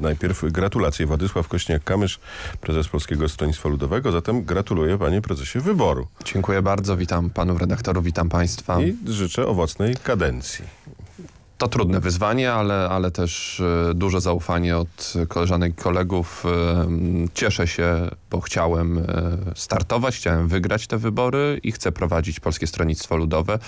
Najpierw gratulacje. Władysław Kośniak-Kamysz, prezes Polskiego Stronnictwa Ludowego. Zatem gratuluję panie prezesie wyboru. Dziękuję bardzo. Witam panów redaktorów, witam państwa. I życzę owocnej kadencji. To trudne wyzwanie, ale, ale też e, duże zaufanie od koleżanek i kolegów. E, cieszę się, bo chciałem e, startować, chciałem wygrać te wybory i chcę prowadzić Polskie Stronnictwo Ludowe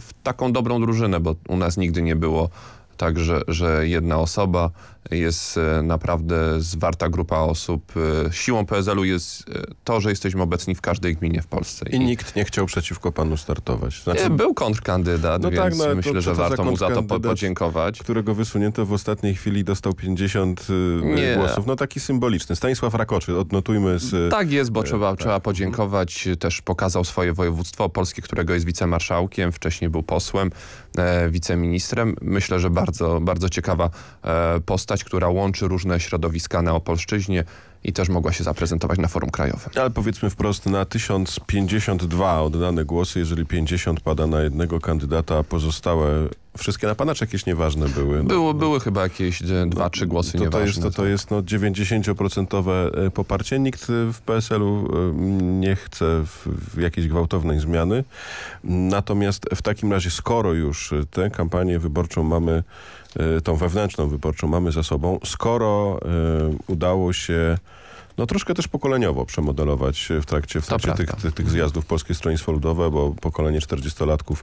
w taką dobrą drużynę, bo u nas nigdy nie było tak, że, że jedna osoba jest e, naprawdę zwarta grupa osób. E, siłą PSL-u jest e, to, że jesteśmy obecni w każdej gminie w Polsce. I, I nikt nie chciał przeciwko panu startować. Znaczy... Był kontrkandydat, no tak, więc tak, no, myślę, to, że warto mu za to podziękować. Którego wysunięto w ostatniej chwili, dostał 50 y, nie. głosów. No taki symboliczny. Stanisław Rakoczy, odnotujmy z... Mm, tak jest, bo y, trzeba, tak. trzeba podziękować. Też pokazał swoje województwo polskie, którego jest wicemarszałkiem, wcześniej był posłem. E, wiceministrem. Myślę, że bardzo, bardzo ciekawa e, postać, która łączy różne środowiska na Opolszczyźnie i też mogła się zaprezentować na forum krajowym. Ale powiedzmy wprost, na 1052 oddane głosy, jeżeli 50 pada na jednego kandydata, pozostałe Wszystkie na pana czy jakieś nieważne były? No, Było, no, były chyba jakieś dwa, no, trzy głosy to, nieważne. To jest, to, to jest no 90% e, poparcie. Nikt e, w PSL-u e, nie chce w, w jakiejś gwałtownej zmiany. Natomiast w takim razie, skoro już tę kampanię wyborczą mamy E, tą wewnętrzną wyborczą mamy za sobą, skoro e, udało się no troszkę też pokoleniowo przemodelować w trakcie, w trakcie tych, tych, tych, zjazdów Polskie Stronnictwo Ludowe, bo pokolenie 40-latków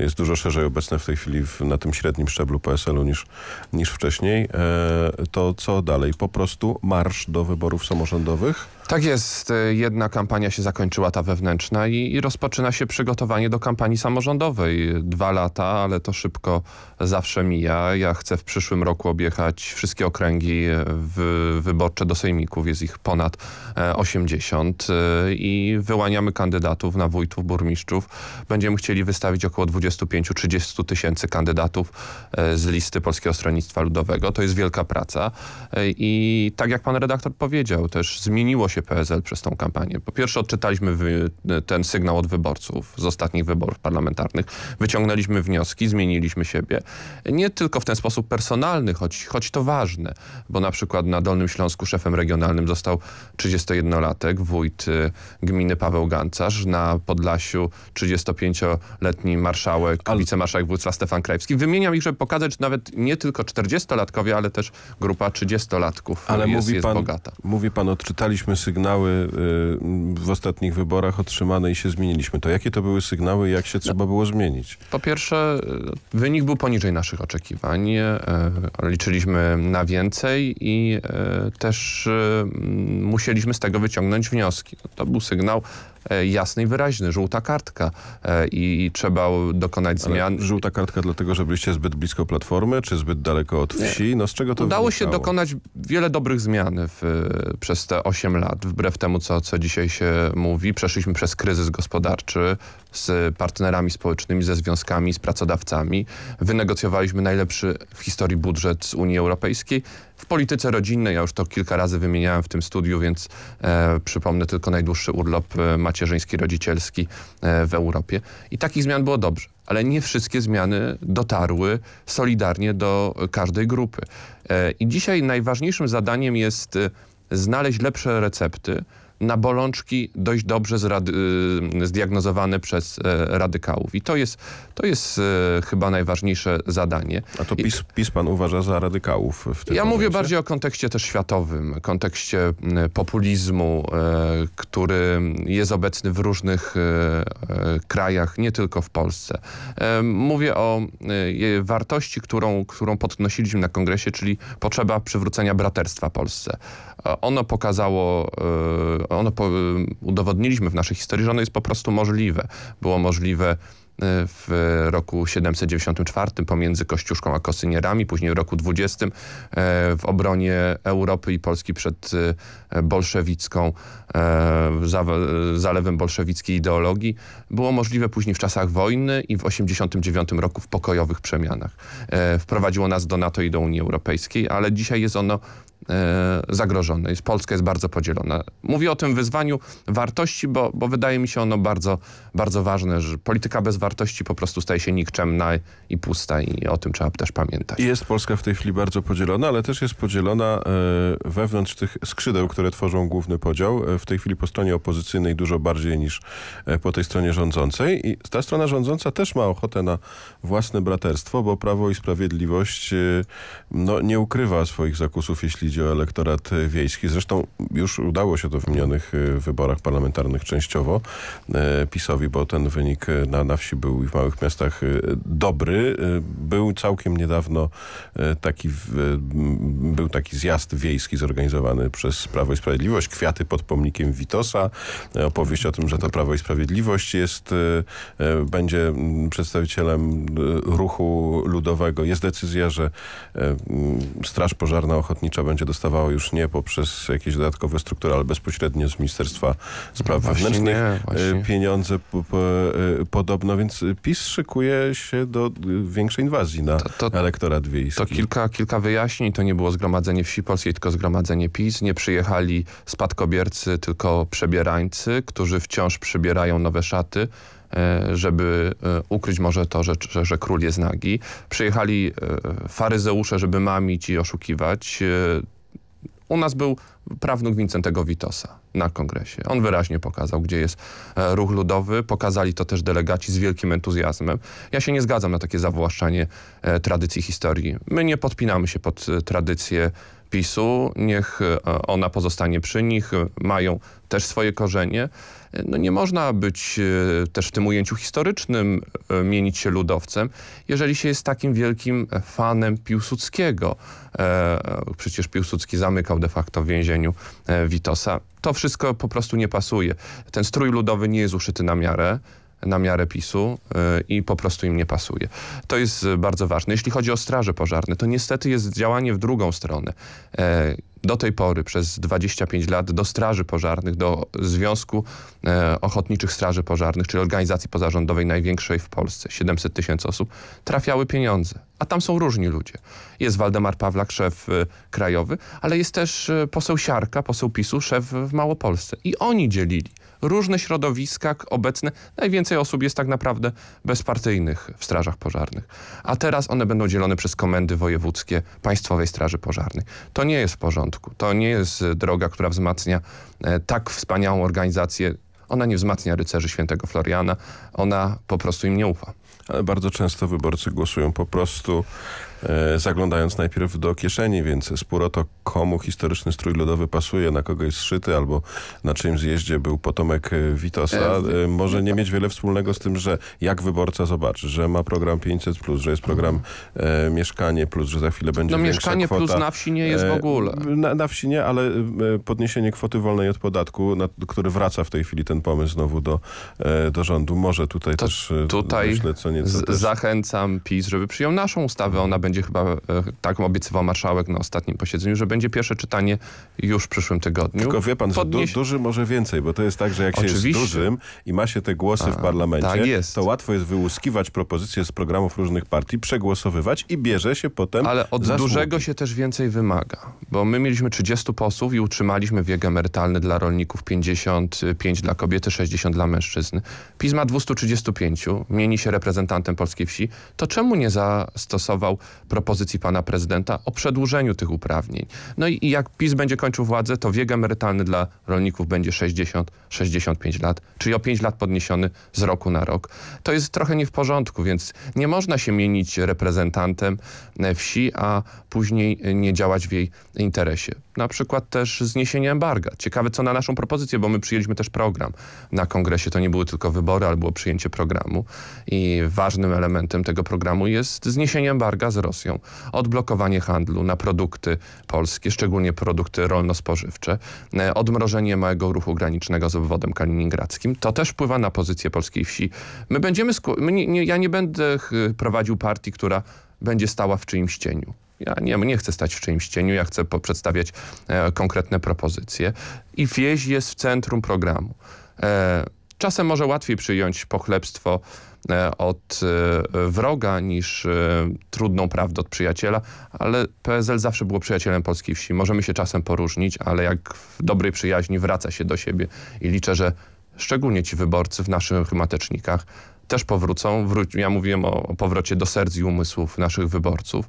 jest dużo szerzej obecne w tej chwili w, na tym średnim szczeblu PSL-u niż, niż wcześniej. E, to co dalej? Po prostu marsz do wyborów samorządowych? Tak jest. E, jedna kampania się zakończyła, ta wewnętrzna i, i, rozpoczyna się przygotowanie do kampanii samorządowej. Dwa lata, ale to szybko zawsze mija. Ja chcę w przyszłym roku objechać wszystkie okręgi e, wyborcze do sejmików. Jest ich ponad 80 e, i wyłaniamy kandydatów na wójtów, burmistrzów. Będziemy chcieli wystawić około 25-30 tysięcy kandydatów z listy Polskiego Stronnictwa Ludowego. To jest wielka praca i tak jak pan redaktor powiedział, też zmieniło się się PSL przez tą kampanię. Po pierwsze odczytaliśmy e, ten sygnał od wyborców z ostatnich wyborów parlamentarnych. Wyciągnęliśmy wnioski, zmieniliśmy siebie. Nie tylko w ten sposób personalny, choć, choć to ważne, bo na przykład na Dolnym Śląsku szefem regionalnym został 31-latek, wójt y, gminy Paweł Gancarz, na Podlasiu 35-letni marszałek, ale... wicemarszałek wójctwa Stefan Krajewski. Wymieniam ich, żeby pokazać nawet nie tylko 40-latkowie, ale też grupa 30-latków ale jest, mówi pan, bogata. Mówi pan, odczytaliśmy sygnały y, w ostatnich wyborach otrzymane i się zmieniliśmy. To jakie to były sygnały i jak się no. trzeba było zmienić? Po pierwsze, y, wynik był poniżej naszych oczekiwań. Y, liczyliśmy na więcej i też musieliśmy z tego wyciągnąć wnioski. No, to był sygnał E, jasny i wyraźny, żółta kartka e, i, trzeba dokonać Ale zmian. Żółta kartka dlatego, że byliście zbyt blisko Platformy, czy zbyt daleko od wsi? No z czego to Udało się dokonać wiele dobrych zmian w, przez te 8 lat, wbrew temu, co, co dzisiaj się mówi. Przeszliśmy przez kryzys gospodarczy z partnerami społecznymi, ze związkami, z pracodawcami. Wynegocjowaliśmy najlepszy w historii budżet z Unii Europejskiej w polityce rodzinnej. Ja już to kilka razy wymieniałem w tym studiu, więc e, przypomnę tylko najdłuższy urlop e, macierzyński, rodzicielski e, w Europie. I takich zmian było dobrze ale nie wszystkie zmiany dotarły solidarnie do każdej grupy. E, I dzisiaj najważniejszym zadaniem jest znaleźć lepsze recepty, na bolączki dość dobrze y, zdiagnozowane przez e, radykałów. I to jest, to jest e, chyba najważniejsze zadanie. A to PiS, PiS pan uważa za radykałów? W tym ja momencie? mówię bardziej o kontekście też światowym, kontekście populizmu, e, który jest obecny w różnych krajach, nie tylko w Polsce. Mówię o wartości, którą, którą podnosiliśmy na kongresie, czyli potrzeba przywrócenia braterstwa Polsce. Ono pokazało ono po, y, udowodniliśmy w naszej historii, że ono jest po prostu możliwe. Było możliwe w roku 794 pomiędzy Kościuszką a Kosynierami, później w roku 20 e, w obronie Europy i Polski przed e, bolszewicką, e, zalewem bolszewickiej ideologii. Było możliwe później w czasach wojny i w 89 roku w pokojowych przemianach. Wprowadziło nas do NATO i do Unii Europejskiej, ale dzisiaj jest ono zagrożone. Polska jest bardzo podzielona. Mówię o tym wyzwaniu wartości, bo, bo wydaje mi się ono bardzo, bardzo ważne, że polityka bez wartości po prostu staje się nikczemna i pusta i o tym trzeba też pamiętać. Jest Polska w tej chwili bardzo podzielona, ale też jest podzielona e, wewnątrz tych skrzydeł, które tworzą główny podział. E, w tej chwili po stronie opozycyjnej dużo bardziej niż e, po tej stronie rządzącej. I ta strona rządząca też ma ochotę na własne braterstwo, bo Prawo i Sprawiedliwość no, nie ukrywa swoich zakusów, jeśli idzie o elektorat wiejski. Zresztą już udało się to w minionych wyborach parlamentarnych częściowo PiSowi, bo ten wynik na, na wsi wsi był i w małych miastach y, dobry. Y, był całkiem niedawno y, taki, był taki zjazd wiejski zorganizowany przez Prawo i Sprawiedliwość. Kwiaty pod pomnikiem Witosa. Opowieść o tym, że to Prawo i Sprawiedliwość jest, będzie przedstawicielem ruchu ludowego. Jest decyzja, że Straż Pożarna Ochotnicza będzie dostawała już nie poprzez jakieś dodatkowe struktury, ale bezpośrednio z Ministerstwa Spraw no Wewnętrznych nie, pieniądze podobno, więc PiS szykuje się do y, większej inwazji na to, to, elektorat wiejski. To kilka, kilka wyjaśnień. To nie było zgromadzenie wsi polskiej, tylko zgromadzenie PiS. Nie przyjechali spadkobiercy, tylko przebierańcy, którzy wciąż przybierają nowe szaty e, żeby e, ukryć może to, że, że, że, król jest nagi. Przyjechali e, faryzeusze, żeby mamić i oszukiwać. U nas był prawnuk Wincentego Witosa na kongresie. On wyraźnie pokazał, gdzie jest e, ruch ludowy. Pokazali to też delegaci z wielkim entuzjazmem. Ja się nie zgadzam na takie zawłaszczanie e, tradycji historii. My nie podpinamy się pod e, tradycję PiSu, niech e, ona pozostanie przy nich, mają też swoje korzenie. No nie można być e, też w tym ujęciu historycznym, e, mienić się ludowcem, jeżeli się jest takim wielkim fanem Piłsudskiego. Przecież Piłsudski zamykał de facto w więzieniu Witosa. To wszystko po prostu nie pasuje. Ten strój ludowy nie jest uszyty na miarę na miarę PiSu y, i po prostu im nie pasuje. To jest y, bardzo ważne. Jeśli chodzi o straże pożarne, to niestety jest działanie w drugą stronę e, do tej pory przez 25 lat do straży pożarnych, do Związku e, Ochotniczych Straży Pożarnych, czyli organizacji pozarządowej największej w Polsce, 700 tysięcy osób, trafiały pieniądze. A tam są różni ludzie. Jest Waldemar Pawlak, szef y, krajowy, ale jest też y, poseł Siarka, poseł PiSu, szef w Małopolsce. I oni dzielili różne środowiska obecne. Najwięcej osób jest tak naprawdę bezpartyjnych w strażach pożarnych. A teraz one będą dzielone przez komendy wojewódzkie Państwowej Straży Pożarnej. To nie jest w porządku. To nie jest y, droga, która wzmacnia e, tak wspaniałą organizację. Ona nie wzmacnia rycerzy świętego Floriana. Ona po prostu im nie ufa ale bardzo często wyborcy głosują po prostu E, zaglądając najpierw do kieszeni, więc spór o to, komu historyczny strój lodowy pasuje, na kogo jest szyty albo na czym zjeździe był potomek e, Witosa, e, może nie mieć wiele wspólnego z tym, że jak wyborca zobaczy, że ma program 500+, plus, że jest program e, Mieszkanie+, plus, że za chwilę będzie No Mieszkanie+, kwota. plus na wsi nie jest w ogóle. Na, na wsi nie, ale podniesienie kwoty wolnej od podatku, na, który wraca w tej chwili ten pomysł znowu do, do rządu, może tutaj to też tutaj myślę, co nieco. Tutaj zachęcam PiS, żeby przyjął naszą ustawę, ona będzie będzie chyba, e, tak obiecywał marszałek na ostatnim posiedzeniu, że będzie pierwsze czytanie już w przyszłym tygodniu. Tylko wie pan, Podnieś... że du duży może więcej, bo to jest tak, że jak Oczywiście. się jest dużym i ma się te głosy A, w parlamencie, tak jest. to łatwo jest wyłuskiwać propozycje z programów różnych partii, przegłosowywać i bierze się potem Ale od dużego się też więcej wymaga, bo my mieliśmy 30 posłów i utrzymaliśmy wiek emerytalny dla rolników 55, dla kobiety 60, dla mężczyzn. Pisma 235, mieni się reprezentantem polskiej wsi. To czemu nie zastosował propozycji pana prezydenta o przedłużeniu tych uprawnień. No i, i jak PiS będzie kończył władzę, to wiek emerytalny dla rolników będzie 60-65 lat, czyli o 5 lat podniesiony z roku na rok. To jest trochę nie w porządku, więc nie można się mienić reprezentantem wsi, a później nie działać w jej interesie na przykład też zniesienie embarga. Ciekawe co na naszą propozycję, bo my przyjęliśmy też program na kongresie. To nie były tylko wybory, ale było przyjęcie programu. I ważnym elementem tego programu jest zniesienie embarga z Rosją, odblokowanie handlu na produkty polskie, szczególnie produkty rolno-spożywcze, e, odmrożenie małego ruchu granicznego z obwodem kaliningradzkim. To też wpływa na pozycję polskiej wsi. My będziemy, my nie, nie, ja nie będę prowadził partii, która będzie stała w czyimś cieniu ja nie, nie chcę stać w czyimś cieniu, ja chcę przedstawiać e, konkretne propozycje. I wieś jest w centrum programu. E, czasem może łatwiej przyjąć pochlebstwo e, od e, wroga niż e, trudną prawdę od przyjaciela, ale PSL zawsze było przyjacielem polskiej wsi. Możemy się czasem poróżnić, ale jak w dobrej przyjaźni wraca się do siebie i liczę, że szczególnie ci wyborcy w naszych matecznikach też powrócą. Wróć, ja mówiłem o powrocie do serc i umysłów naszych wyborców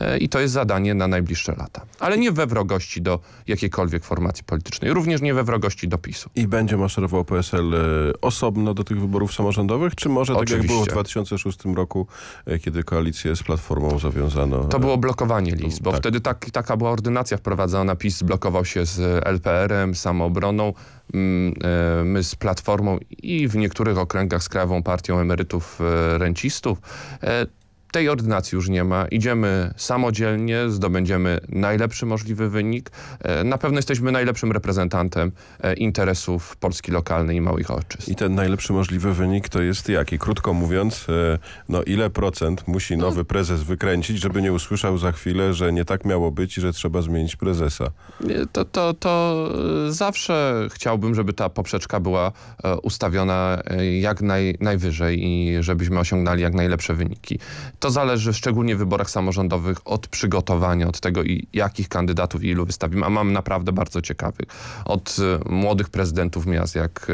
e, i to jest zadanie na najbliższe lata. Ale nie we wrogości do jakiejkolwiek formacji politycznej, również nie we wrogości do PiSu. I będzie maszerował PSL e, osobno do tych wyborów samorządowych, czy może Oczywiście. tak jak było w 2006 roku, e, kiedy koalicję z Platformą zawiązano? To było blokowanie list, bo tak. wtedy tak, taka była ordynacja wprowadzona. PiS blokował się z LPR-em, samoobroną. Mm, e, my z Platformą i w niektórych okręgach z Krajową Partią Emerytów e, Rencistów e, tej ordynacji już nie ma. Idziemy samodzielnie, zdobędziemy najlepszy możliwy wynik. E, na pewno jesteśmy najlepszym reprezentantem e, interesów Polski lokalnej i małych ojczyzn. I ten najlepszy możliwy wynik to jest jaki? Krótko mówiąc, e, no ile procent musi no. nowy prezes wykręcić, żeby nie usłyszał za chwilę, że nie tak miało być i że trzeba zmienić prezesa? To, to, to zawsze chciałbym, żeby ta poprzeczka była ustawiona jak naj, najwyżej i żebyśmy osiągnęli jak najlepsze wyniki to zależy szczególnie w wyborach samorządowych od przygotowania, od tego i jakich kandydatów i ilu wystawimy, a mam naprawdę bardzo ciekawych. Od e, młodych prezydentów miast jak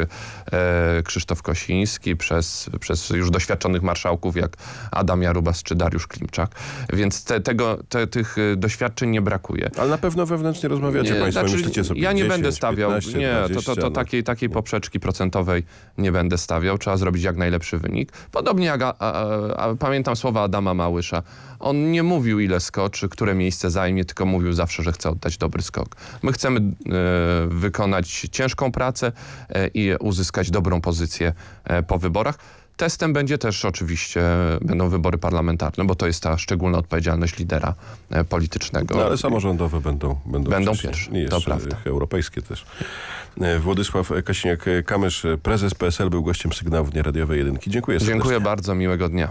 e, Krzysztof Kosiński, przez, przez już doświadczonych marszałków jak Adam Jarubas czy Dariusz Klimczak. Więc te, tego, te, tych e, doświadczeń nie brakuje. Ale na pewno wewnętrznie rozmawiacie nie, państwo, znaczy, myślicie sobie Ja nie 10, będę stawiał, 15, nie, 20, to, to, to no. takiej, takiej poprzeczki procentowej nie będę stawiał. Trzeba zrobić jak najlepszy wynik. Podobnie jak, a, a, a, pamiętam słowa Adama Adama Małysza. On nie mówił ile skoczy, które miejsce zajmie, tylko mówił zawsze, że chce oddać dobry skok. My chcemy e, wykonać ciężką pracę e, i uzyskać dobrą pozycję e, po wyborach. Testem będzie też oczywiście, będą wybory parlamentarne, bo to jest ta szczególna odpowiedzialność lidera politycznego. No, ale samorządowe będą Będą, będą pierwsze, Nie to prawda. Europejskie też. Władysław Kasiniak-Kamysz, prezes PSL, był gościem Sygnału w Dnia Jedynki. Dziękuję serdecznie. Dziękuję bardzo, miłego dnia.